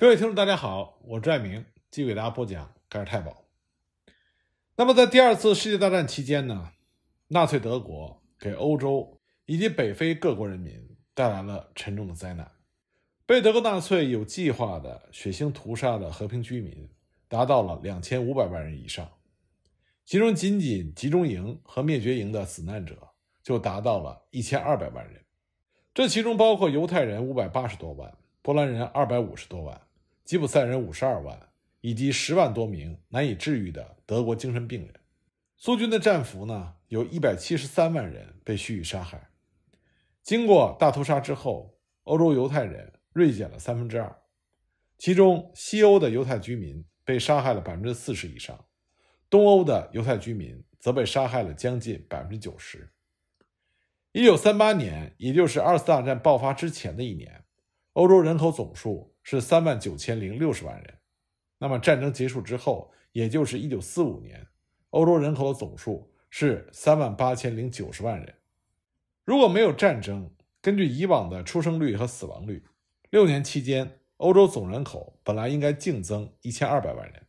各位听众，大家好，我是爱明，继续给大家播讲《盖尔太保》。那么，在第二次世界大战期间呢，纳粹德国给欧洲以及北非各国人民带来了沉重的灾难，被德国纳粹有计划的血腥屠杀的和平居民达到了两千五百万人以上，其中仅仅集中营和灭绝营的死难者就达到了一千二百万人，这其中包括犹太人五百八十多万，波兰人二百五十多万。吉普赛人五十二万，以及十万多名难以治愈的德国精神病人。苏军的战俘呢，有一百七十三万人被蓄意杀害。经过大屠杀之后，欧洲犹太人锐减了三分之二，其中西欧的犹太居民被杀害了百分之四十以上，东欧的犹太居民则被杀害了将近百分之九十。一九三八年，也就是二次大战爆发之前的一年，欧洲人口总数。是三万九千零六十万人。那么战争结束之后，也就是一九四五年，欧洲人口的总数是三万八千零九十万人。如果没有战争，根据以往的出生率和死亡率，六年期间欧洲总人口本来应该净增一千二百万人，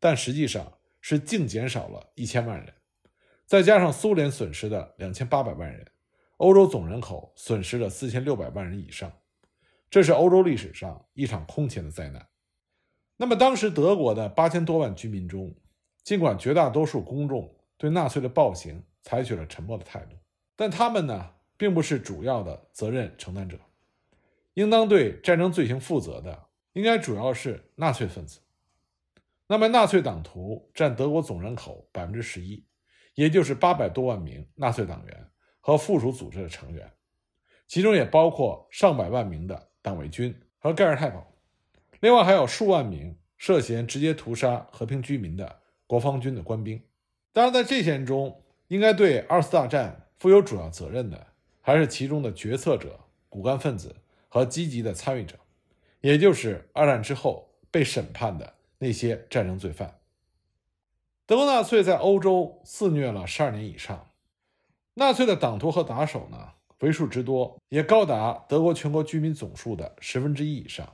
但实际上是净减少了一千万人。再加上苏联损失的两千八百万人，欧洲总人口损失了四千六百万人以上。这是欧洲历史上一场空前的灾难。那么，当时德国的八千多万居民中，尽管绝大多数公众对纳粹的暴行采取了沉默的态度，但他们呢，并不是主要的责任承担者。应当对战争罪行负责的，应该主要是纳粹分子。那么，纳粹党徒占德国总人口百分之十一，也就是八百多万名纳粹党员和附属组织的成员，其中也包括上百万名的。党卫军和盖尔泰堡，另外还有数万名涉嫌直接屠杀和平居民的国防军的官兵。当然，在这些人中，应该对二次大战负有主要责任的，还是其中的决策者、骨干分子和积极的参与者，也就是二战之后被审判的那些战争罪犯。德国纳粹在欧洲肆虐了十二年以上，纳粹的党徒和打手呢？为数之多，也高达德国全国居民总数的十分之一以上。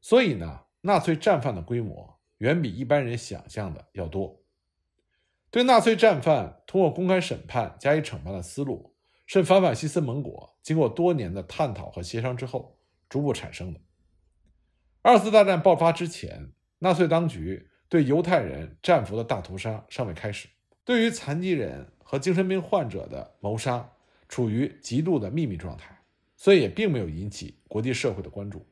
所以呢，纳粹战犯的规模远比一般人想象的要多。对纳粹战犯通过公开审判加以惩罚的思路，是反法西斯盟国经过多年的探讨和协商之后逐步产生的。二次大战爆发之前，纳粹当局对犹太人战俘的大屠杀尚未开始，对于残疾人和精神病患者的谋杀。处于极度的秘密状态，所以也并没有引起国际社会的关注。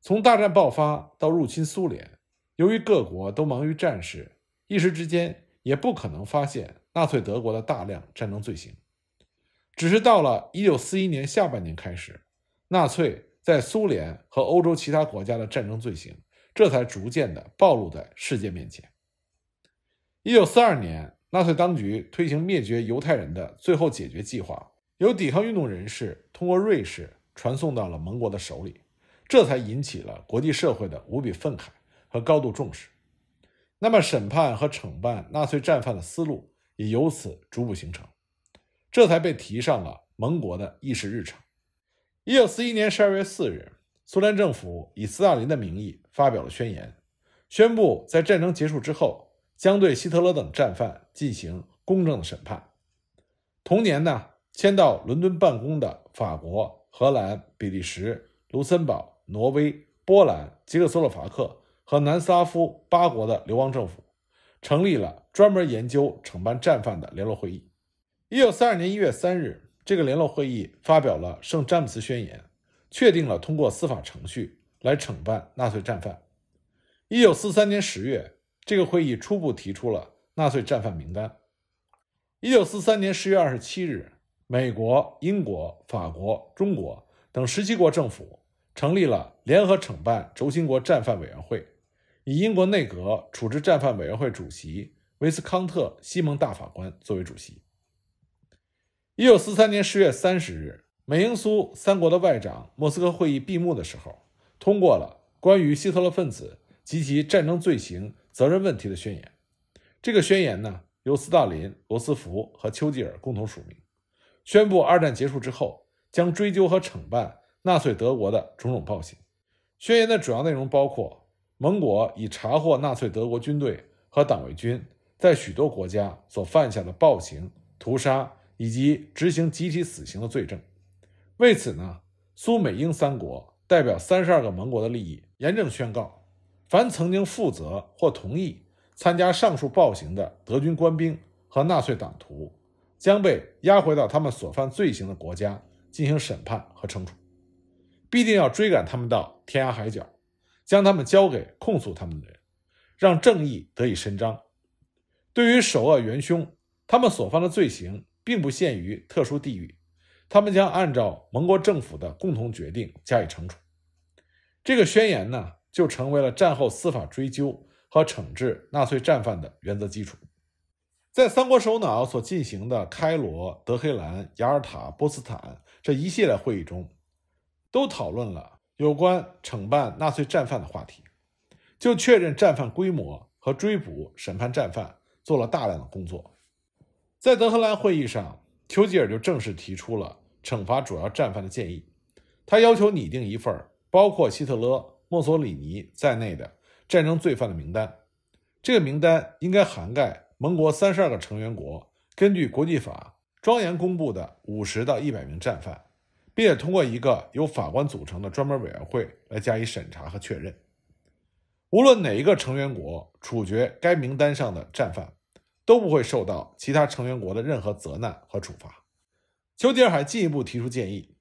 从大战爆发到入侵苏联，由于各国都忙于战事，一时之间也不可能发现纳粹德国的大量战争罪行。只是到了1941年下半年开始，纳粹在苏联和欧洲其他国家的战争罪行，这才逐渐的暴露在世界面前。1942年。纳粹当局推行灭绝犹太人的“最后解决计划”，由抵抗运动人士通过瑞士传送到了盟国的手里，这才引起了国际社会的无比愤慨和高度重视。那么，审判和惩办纳粹战犯的思路也由此逐步形成，这才被提上了盟国的议事日程。一九四一年十二月四日，苏联政府以斯大林的名义发表了宣言，宣布在战争结束之后。将对希特勒等战犯进行公正的审判。同年呢，迁到伦敦办公的法国、荷兰、比利时、卢森堡、挪威、波兰、捷克斯洛伐克和南斯拉夫八国的流亡政府，成立了专门研究惩办战犯的联络会议。1932年1月3日，这个联络会议发表了《圣詹姆斯宣言》，确定了通过司法程序来惩办纳粹战犯。1943年10月。这个会议初步提出了纳粹战犯名单。一九四三年十月二十七日，美国、英国、法国、中国等十七国政府成立了联合惩办轴心国战犯委员会，以英国内阁处置战犯委员会主席维斯康特·西蒙大法官作为主席。一九四三年十月三十日，美英苏三国的外长莫斯科会议闭幕的时候，通过了关于希特勒分子及其战争罪行。责任问题的宣言，这个宣言呢，由斯大林、罗斯福和丘吉尔共同署名，宣布二战结束之后将追究和惩办纳粹德国的种种暴行。宣言的主要内容包括：盟国已查获纳粹德国军队和党卫军在许多国家所犯下的暴行、屠杀以及执行集体死刑的罪证。为此呢，苏美英三国代表三十二个盟国的利益，严正宣告。凡曾经负责或同意参加上述暴行的德军官兵和纳粹党徒，将被押回到他们所犯罪行的国家进行审判和惩处，必定要追赶他们到天涯海角，将他们交给控诉他们的人，让正义得以伸张。对于首恶元凶，他们所犯的罪行并不限于特殊地域，他们将按照盟国政府的共同决定加以惩处。这个宣言呢？就成为了战后司法追究和惩治纳粹战犯的原则基础。在三国首脑所进行的开罗、德黑兰、雅尔塔、波斯坦这一系列会议中，都讨论了有关惩办纳粹战犯的话题，就确认战犯规模和追捕、审判战犯做了大量的工作。在德黑兰会议上，丘吉尔就正式提出了惩罚主要战犯的建议，他要求拟定一份包括希特勒。墨索里尼在内的战争罪犯的名单，这个名单应该涵盖盟国三十二个成员国根据国际法庄严公布的五十到一百名战犯，并且通过一个由法官组成的专门委员会来加以审查和确认。无论哪一个成员国处决该名单上的战犯，都不会受到其他成员国的任何责难和处罚。丘吉尔还进一步提出建议：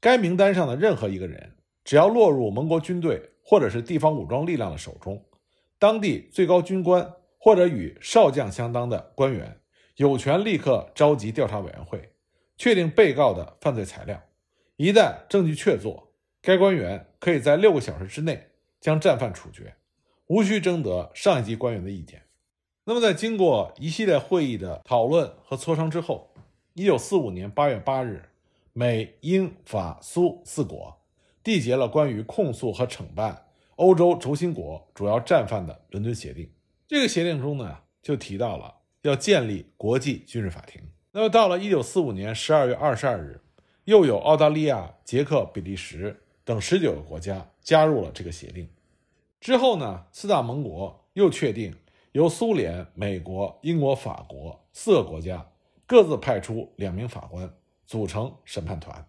该名单上的任何一个人，只要落入盟国军队。或者是地方武装力量的手中，当地最高军官或者与少将相当的官员有权立刻召集调查委员会，确定被告的犯罪材料。一旦证据确凿，该官员可以在六个小时之内将战犯处决，无需征得上一级官员的意见。那么，在经过一系列会议的讨论和磋商之后，一九四五年八月八日，美、英、法、苏四国。缔结了关于控诉和惩办欧洲轴心国主要战犯的伦敦协定。这个协定中呢，就提到了要建立国际军事法庭。那么到了一九四五年十二月二十二日，又有澳大利亚、捷克、比利时等十九个国家加入了这个协定。之后呢，四大盟国又确定由苏联、美国、英国、法国四个国家各自派出两名法官组成审判团。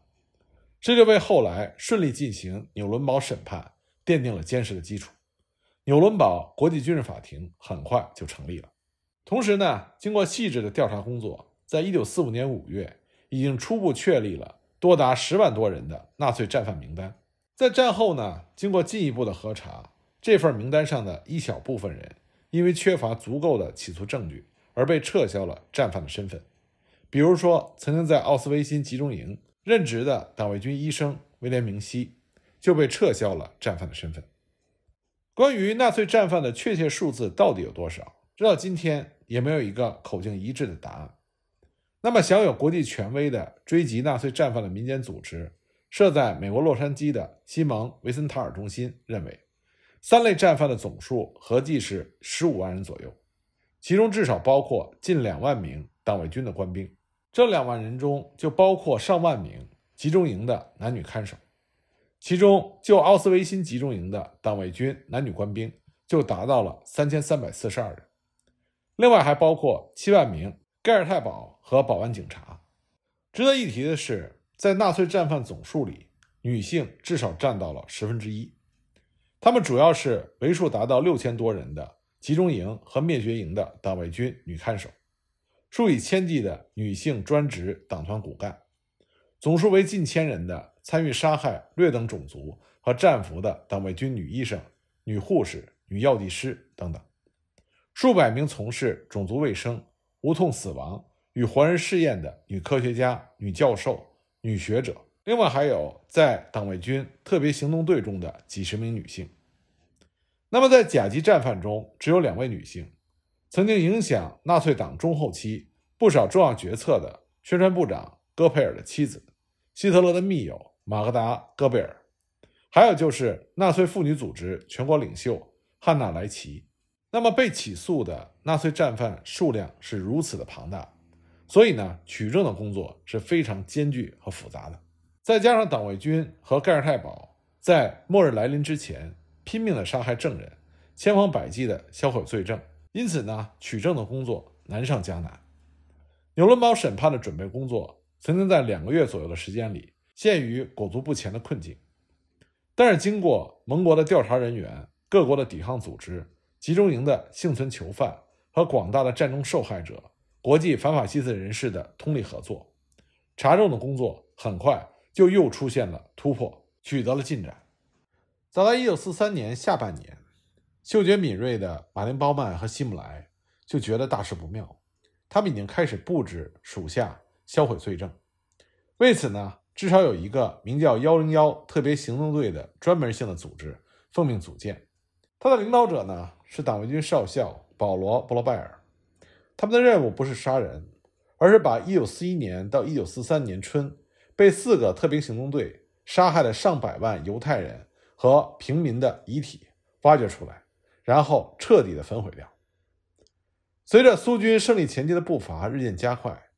这就为后来顺利进行纽伦堡审判奠定了坚实的基础。纽伦堡国际军事法庭很快就成立了。同时呢，经过细致的调查工作，在一九四五年五月，已经初步确立了多达十万多人的纳粹战犯名单。在战后呢，经过进一步的核查，这份名单上的一小部分人，因为缺乏足够的起诉证据，而被撤销了战犯的身份。比如说，曾经在奥斯维辛集中营。任职的党卫军医生威廉·明希就被撤销了战犯的身份。关于纳粹战犯的确切数字到底有多少，直到今天也没有一个口径一致的答案。那么，享有国际权威的追缉纳粹战犯的民间组织，设在美国洛杉矶的西蒙·维森塔尔中心认为，三类战犯的总数合计是十五万人左右，其中至少包括近两万名党卫军的官兵。这两万人中就包括上万名集中营的男女看守，其中就奥斯维辛集中营的党卫军男女官兵就达到了三千三百四十二人，另外还包括七万名盖尔太保和保安警察。值得一提的是，在纳粹战犯总数里，女性至少占到了十分之一，他们主要是为数达到六千多人的集中营和灭绝营的党卫军女看守。数以千计的女性专职党团骨干，总数为近千人的参与杀害劣等种族和战俘的党卫军女医生、女护士、女药剂师等等，数百名从事种族卫生、无痛死亡与活人试验的女科学家、女教授、女学者，另外还有在党卫军特别行动队中的几十名女性。那么，在甲级战犯中，只有两位女性。曾经影响纳粹党中后期不少重要决策的宣传部长戈佩尔的妻子，希特勒的密友马格达·戈贝尔，还有就是纳粹妇女组织全国领袖汉娜·莱奇。那么被起诉的纳粹战犯数量是如此的庞大，所以呢，取证的工作是非常艰巨和复杂的。再加上党卫军和盖尔太保在末日来临之前拼命的杀害证人，千方百计的销毁罪证。因此呢，取证的工作难上加难。纽伦堡审判的准备工作曾经在两个月左右的时间里陷于裹足不前的困境。但是，经过盟国的调查人员、各国的抵抗组织、集中营的幸存囚犯和广大的战争受害者、国际反法西斯人士的通力合作，查证的工作很快就又出现了突破，取得了进展。早在1943年下半年。嗅觉敏锐的马林鲍曼和希姆莱就觉得大事不妙，他们已经开始布置属下销毁罪证。为此呢，至少有一个名叫“幺零幺特别行动队”的专门性的组织奉命组建。他的领导者呢是党卫军少校保罗·布罗拜尔。他们的任务不是杀人，而是把1941年到1943年春被四个特别行动队杀害的上百万犹太人和平民的遗体挖掘出来。然后彻底的焚毁掉。随着苏军胜利前进的步伐日渐加快，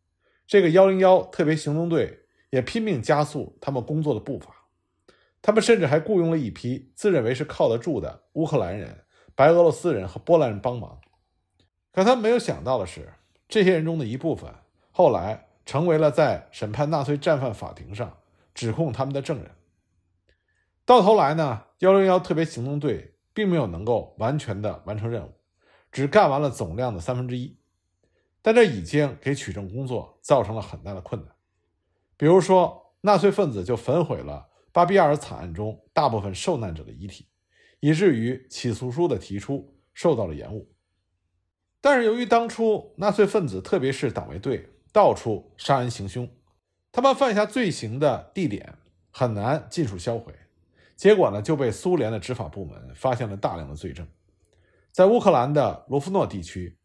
这个幺零幺特别行动队也拼命加速他们工作的步伐。他们甚至还雇佣了一批自认为是靠得住的乌克兰人、白俄罗斯人和波兰人帮忙。可他们没有想到的是，这些人中的一部分后来成为了在审判纳粹战犯法庭上指控他们的证人。到头来呢，幺零幺特别行动队。并没有能够完全的完成任务，只干完了总量的三分之一，但这已经给取证工作造成了很大的困难。比如说，纳粹分子就焚毁了巴比尔惨案中大部分受难者的遗体，以至于起诉书的提出受到了延误。但是由于当初纳粹分子，特别是党卫队，到处杀人行凶，他们犯下罪行的地点很难尽数销毁。结果呢，就被苏联的执法部门发现了大量的罪证，在乌克兰的罗夫诺地区，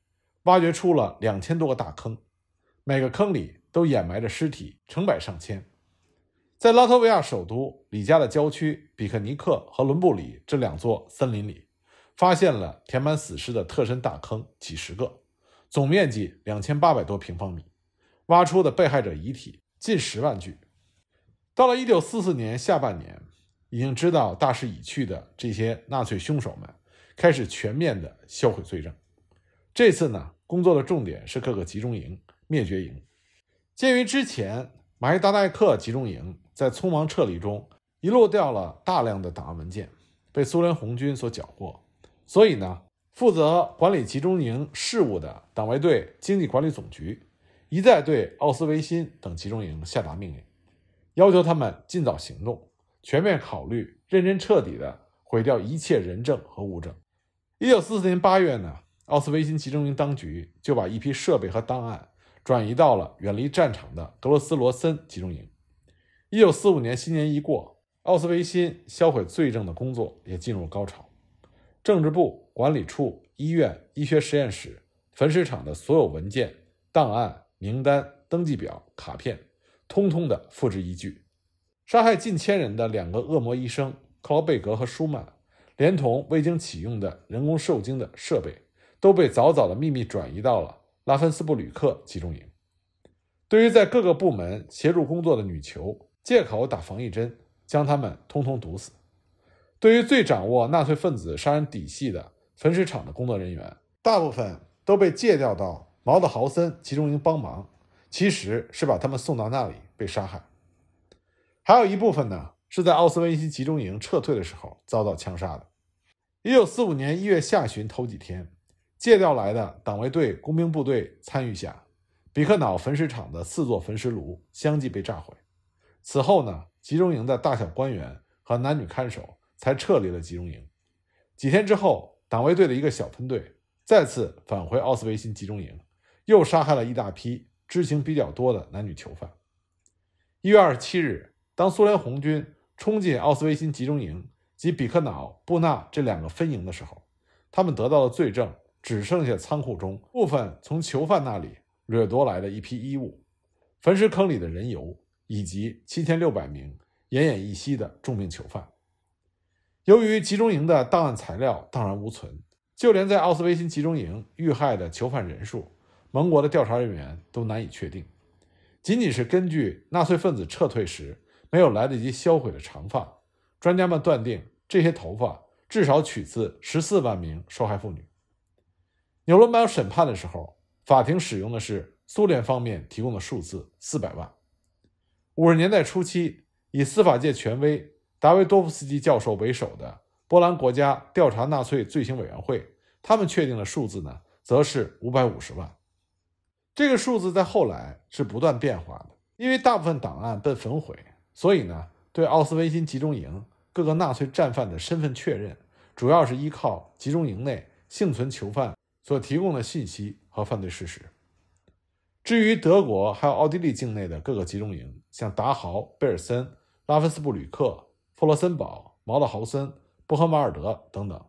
挖掘出了两千多个大坑，每个坑里都掩埋着尸体，成百上千。在拉脱维亚首都里加的郊区比克尼克和伦布里这两座森林里，发现了填满死尸的特深大坑几十个，总面积两千八百多平方米，挖出的被害者遗体近十万具。到了一九四四年下半年。已经知道大势已去的这些纳粹凶手们，开始全面的销毁罪证。这次呢，工作的重点是各个集中营、灭绝营。鉴于之前马伊达内克集中营在匆忙撤离中，遗漏掉了大量的档案文件，被苏联红军所缴获，所以呢，负责管理集中营事务的党卫队经济管理总局，一再对奥斯维辛等集中营下达命令，要求他们尽早行动。全面考虑，认真彻底的毁掉一切人证和物证。一九四四年八月呢，奥斯维辛集中营当局就把一批设备和档案转移到了远离战场的格罗斯罗森集中营。一九四五年新年一过，奥斯维辛销毁罪证的工作也进入高潮。政治部、管理处、医院、医学实验室、焚尸场的所有文件、档案、名单、登记表、卡片，通通的复制一具。杀害近千人的两个恶魔医生克劳贝格和舒曼，连同未经启用的人工受精的设备，都被早早地秘密转移到了拉芬斯布吕克集中营。对于在各个部门协助工作的女囚，借口打防疫针，将他们通通毒死。对于最掌握纳粹分子杀人底细的粉尸厂的工作人员，大部分都被借调到毛德豪森集中营帮忙，其实是把他们送到那里被杀害。还有一部分呢，是在奥斯维辛集中营撤退的时候遭到枪杀的。一九四五年一月下旬头几天，借调来的党卫队工兵部队参与下，比克瑙焚尸场的四座焚尸炉相继被炸毁。此后呢，集中营的大小官员和男女看守才撤离了集中营。几天之后，党卫队的一个小分队再次返回奥斯维辛集中营，又杀害了一大批知情比较多的男女囚犯。一月二十七日。当苏联红军冲进奥斯维辛集中营及比克瑙、布纳这两个分营的时候，他们得到的罪证只剩下仓库中部分从囚犯那里掠夺来的一批衣物、焚尸坑里的人油，以及七千六百名奄奄一息的重病囚犯。由于集中营的档案材料荡然无存，就连在奥斯维辛集中营遇害的囚犯人数，盟国的调查人员都难以确定。仅仅是根据纳粹分子撤退时。没有来得及销毁的长发，专家们断定这些头发至少取自十四万名受害妇女。纽伦堡审判的时候，法庭使用的是苏联方面提供的数字四百万。五十年代初期，以司法界权威达维多夫斯基教授为首的波兰国家调查纳粹罪行委员会，他们确定的数字呢，则是五百五十万。这个数字在后来是不断变化的，因为大部分档案被焚毁。所以呢，对奥斯维辛集中营各个纳粹战犯的身份确认，主要是依靠集中营内幸存囚犯所提供的信息和犯罪事实。至于德国还有奥地利境内的各个集中营，像达豪、贝尔森、拉芬斯布吕克、弗罗森堡、毛勒豪森、布赫马尔德等等，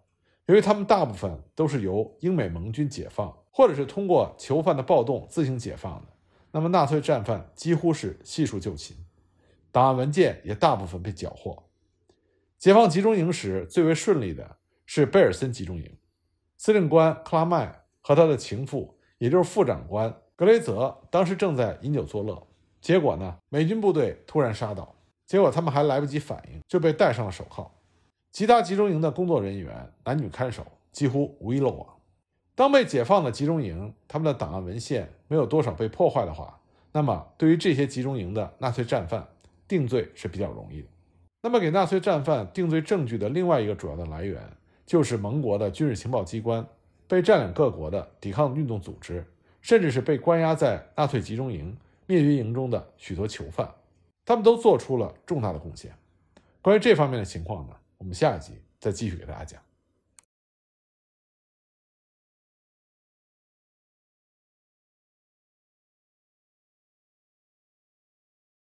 由于他们大部分都是由英美盟军解放，或者是通过囚犯的暴动自行解放的，那么纳粹战犯几乎是悉数就擒。档案文件也大部分被缴获。解放集中营时最为顺利的是贝尔森集中营，司令官克拉麦和他的情妇，也就是副长官格雷泽，当时正在饮酒作乐。结果呢，美军部队突然杀到，结果他们还来不及反应，就被戴上了手铐。其他集中营的工作人员，男女看守几乎无一漏网。当被解放的集中营，他们的档案文献没有多少被破坏的话，那么对于这些集中营的纳粹战犯，定罪是比较容易的。那么，给纳粹战犯定罪证据的另外一个主要的来源，就是盟国的军事情报机关、被占领各国的抵抗运动组织，甚至是被关押在纳粹集中营、灭绝营中的许多囚犯，他们都做出了重大的贡献。关于这方面的情况呢，我们下一集再继续给大家讲。